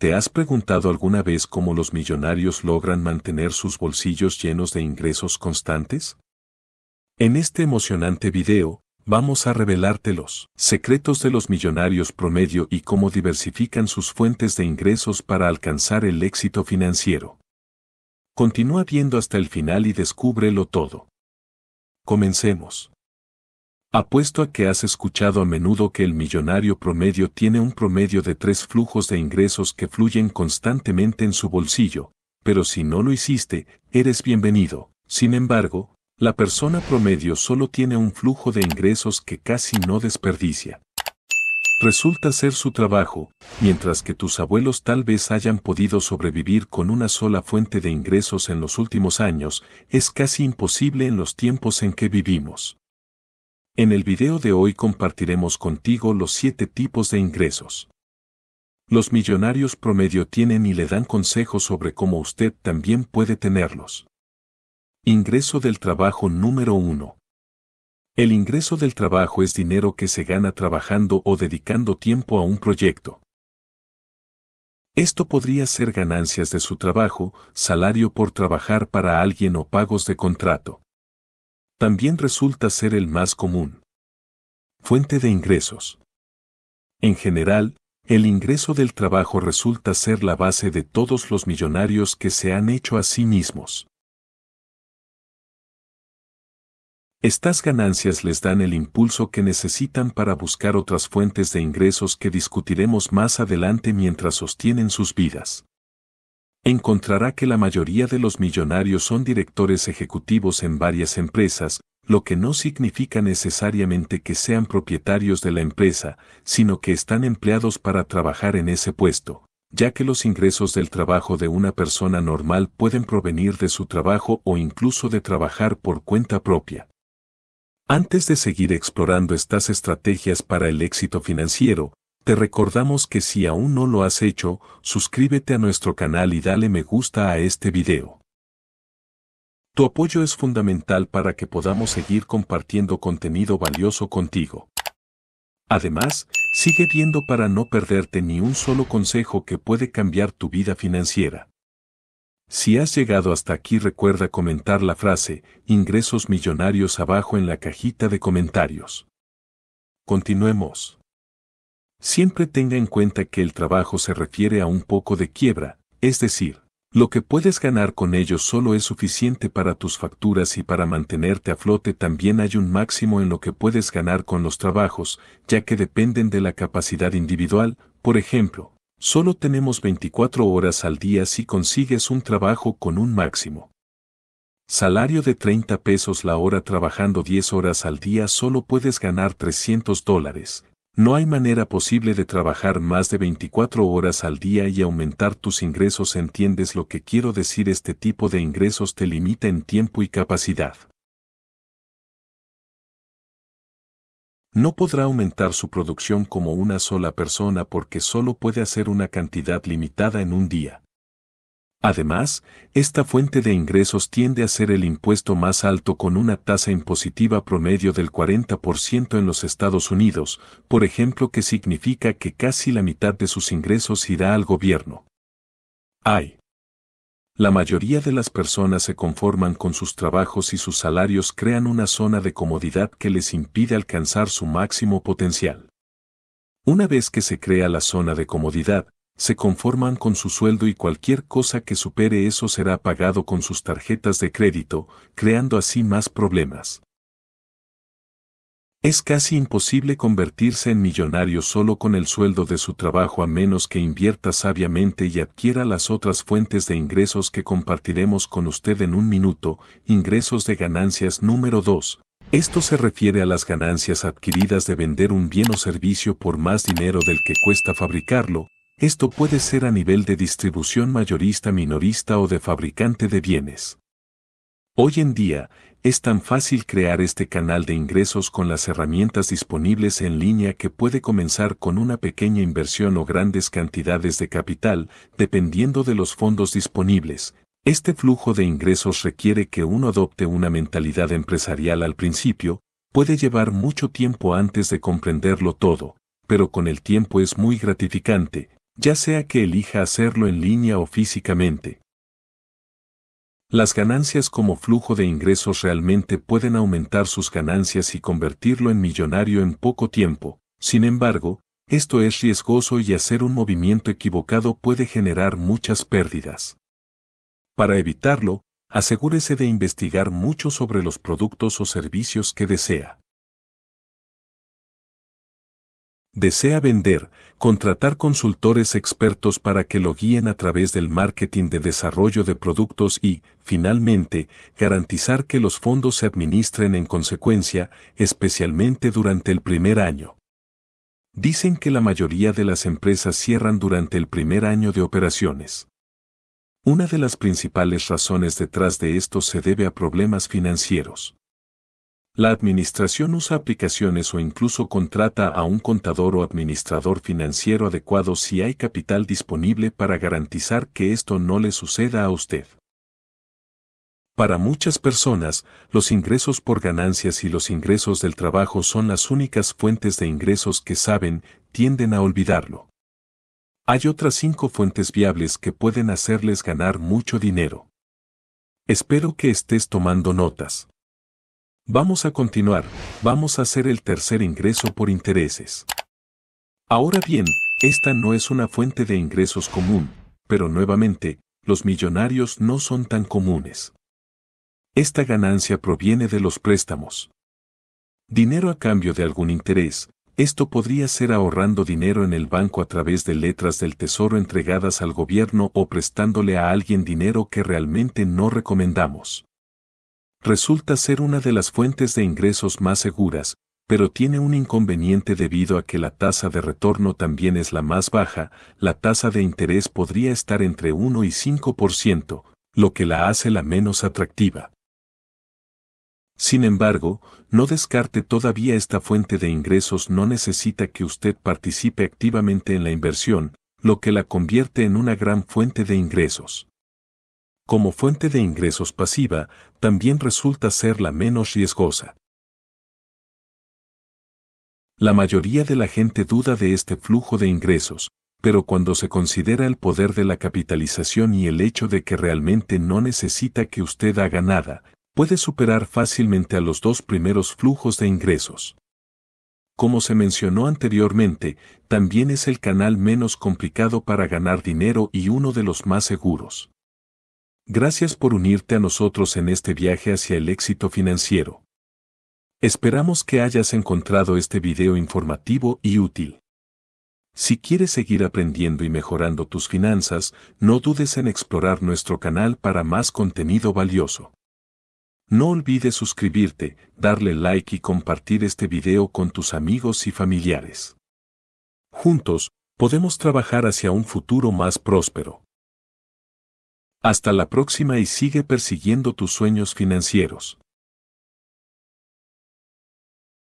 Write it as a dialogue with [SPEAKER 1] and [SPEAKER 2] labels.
[SPEAKER 1] ¿Te has preguntado alguna vez cómo los millonarios logran mantener sus bolsillos llenos de ingresos constantes? En este emocionante video, vamos a revelarte los secretos de los millonarios promedio y cómo diversifican sus fuentes de ingresos para alcanzar el éxito financiero. Continúa viendo hasta el final y descúbrelo todo. Comencemos. Apuesto a que has escuchado a menudo que el millonario promedio tiene un promedio de tres flujos de ingresos que fluyen constantemente en su bolsillo, pero si no lo hiciste, eres bienvenido. Sin embargo, la persona promedio solo tiene un flujo de ingresos que casi no desperdicia. Resulta ser su trabajo, mientras que tus abuelos tal vez hayan podido sobrevivir con una sola fuente de ingresos en los últimos años, es casi imposible en los tiempos en que vivimos. En el video de hoy compartiremos contigo los 7 tipos de ingresos. Los millonarios promedio tienen y le dan consejos sobre cómo usted también puede tenerlos. Ingreso del trabajo número 1. El ingreso del trabajo es dinero que se gana trabajando o dedicando tiempo a un proyecto. Esto podría ser ganancias de su trabajo, salario por trabajar para alguien o pagos de contrato también resulta ser el más común. Fuente de ingresos. En general, el ingreso del trabajo resulta ser la base de todos los millonarios que se han hecho a sí mismos. Estas ganancias les dan el impulso que necesitan para buscar otras fuentes de ingresos que discutiremos más adelante mientras sostienen sus vidas encontrará que la mayoría de los millonarios son directores ejecutivos en varias empresas, lo que no significa necesariamente que sean propietarios de la empresa, sino que están empleados para trabajar en ese puesto, ya que los ingresos del trabajo de una persona normal pueden provenir de su trabajo o incluso de trabajar por cuenta propia. Antes de seguir explorando estas estrategias para el éxito financiero, te recordamos que si aún no lo has hecho, suscríbete a nuestro canal y dale me gusta a este video. Tu apoyo es fundamental para que podamos seguir compartiendo contenido valioso contigo. Además, sigue viendo para no perderte ni un solo consejo que puede cambiar tu vida financiera. Si has llegado hasta aquí recuerda comentar la frase ingresos millonarios abajo en la cajita de comentarios. Continuemos. Siempre tenga en cuenta que el trabajo se refiere a un poco de quiebra, es decir, lo que puedes ganar con ello solo es suficiente para tus facturas y para mantenerte a flote también hay un máximo en lo que puedes ganar con los trabajos, ya que dependen de la capacidad individual, por ejemplo, solo tenemos 24 horas al día si consigues un trabajo con un máximo. Salario de 30 pesos la hora trabajando 10 horas al día solo puedes ganar 300 dólares, no hay manera posible de trabajar más de 24 horas al día y aumentar tus ingresos. ¿Entiendes lo que quiero decir? Este tipo de ingresos te limita en tiempo y capacidad. No podrá aumentar su producción como una sola persona porque solo puede hacer una cantidad limitada en un día. Además, esta fuente de ingresos tiende a ser el impuesto más alto con una tasa impositiva promedio del 40% en los Estados Unidos, por ejemplo que significa que casi la mitad de sus ingresos irá al gobierno. Hay. La mayoría de las personas se conforman con sus trabajos y sus salarios crean una zona de comodidad que les impide alcanzar su máximo potencial. Una vez que se crea la zona de comodidad, se conforman con su sueldo y cualquier cosa que supere eso será pagado con sus tarjetas de crédito, creando así más problemas. Es casi imposible convertirse en millonario solo con el sueldo de su trabajo a menos que invierta sabiamente y adquiera las otras fuentes de ingresos que compartiremos con usted en un minuto, ingresos de ganancias número 2. Esto se refiere a las ganancias adquiridas de vender un bien o servicio por más dinero del que cuesta fabricarlo, esto puede ser a nivel de distribución mayorista, minorista o de fabricante de bienes. Hoy en día, es tan fácil crear este canal de ingresos con las herramientas disponibles en línea que puede comenzar con una pequeña inversión o grandes cantidades de capital, dependiendo de los fondos disponibles. Este flujo de ingresos requiere que uno adopte una mentalidad empresarial al principio, puede llevar mucho tiempo antes de comprenderlo todo, pero con el tiempo es muy gratificante, ya sea que elija hacerlo en línea o físicamente. Las ganancias como flujo de ingresos realmente pueden aumentar sus ganancias y convertirlo en millonario en poco tiempo. Sin embargo, esto es riesgoso y hacer un movimiento equivocado puede generar muchas pérdidas. Para evitarlo, asegúrese de investigar mucho sobre los productos o servicios que desea. Desea vender, contratar consultores expertos para que lo guíen a través del marketing de desarrollo de productos y, finalmente, garantizar que los fondos se administren en consecuencia, especialmente durante el primer año. Dicen que la mayoría de las empresas cierran durante el primer año de operaciones. Una de las principales razones detrás de esto se debe a problemas financieros. La administración usa aplicaciones o incluso contrata a un contador o administrador financiero adecuado si hay capital disponible para garantizar que esto no le suceda a usted. Para muchas personas, los ingresos por ganancias y los ingresos del trabajo son las únicas fuentes de ingresos que saben, tienden a olvidarlo. Hay otras cinco fuentes viables que pueden hacerles ganar mucho dinero. Espero que estés tomando notas. Vamos a continuar, vamos a hacer el tercer ingreso por intereses. Ahora bien, esta no es una fuente de ingresos común, pero nuevamente, los millonarios no son tan comunes. Esta ganancia proviene de los préstamos. Dinero a cambio de algún interés, esto podría ser ahorrando dinero en el banco a través de letras del tesoro entregadas al gobierno o prestándole a alguien dinero que realmente no recomendamos resulta ser una de las fuentes de ingresos más seguras, pero tiene un inconveniente debido a que la tasa de retorno también es la más baja, la tasa de interés podría estar entre 1 y 5%, lo que la hace la menos atractiva. Sin embargo, no descarte todavía esta fuente de ingresos no necesita que usted participe activamente en la inversión, lo que la convierte en una gran fuente de ingresos como fuente de ingresos pasiva, también resulta ser la menos riesgosa. La mayoría de la gente duda de este flujo de ingresos, pero cuando se considera el poder de la capitalización y el hecho de que realmente no necesita que usted haga nada, puede superar fácilmente a los dos primeros flujos de ingresos. Como se mencionó anteriormente, también es el canal menos complicado para ganar dinero y uno de los más seguros. Gracias por unirte a nosotros en este viaje hacia el éxito financiero. Esperamos que hayas encontrado este video informativo y útil. Si quieres seguir aprendiendo y mejorando tus finanzas, no dudes en explorar nuestro canal para más contenido valioso. No olvides suscribirte, darle like y compartir este video con tus amigos y familiares. Juntos, podemos trabajar hacia un futuro más próspero. Hasta la próxima y sigue persiguiendo tus sueños financieros.